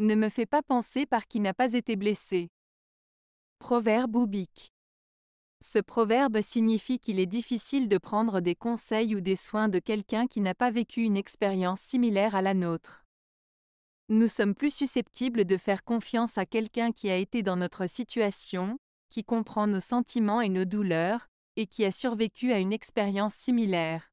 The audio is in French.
Ne me fais pas penser par qui n'a pas été blessé. Proverbe oubique. Ce proverbe signifie qu'il est difficile de prendre des conseils ou des soins de quelqu'un qui n'a pas vécu une expérience similaire à la nôtre. Nous sommes plus susceptibles de faire confiance à quelqu'un qui a été dans notre situation, qui comprend nos sentiments et nos douleurs, et qui a survécu à une expérience similaire.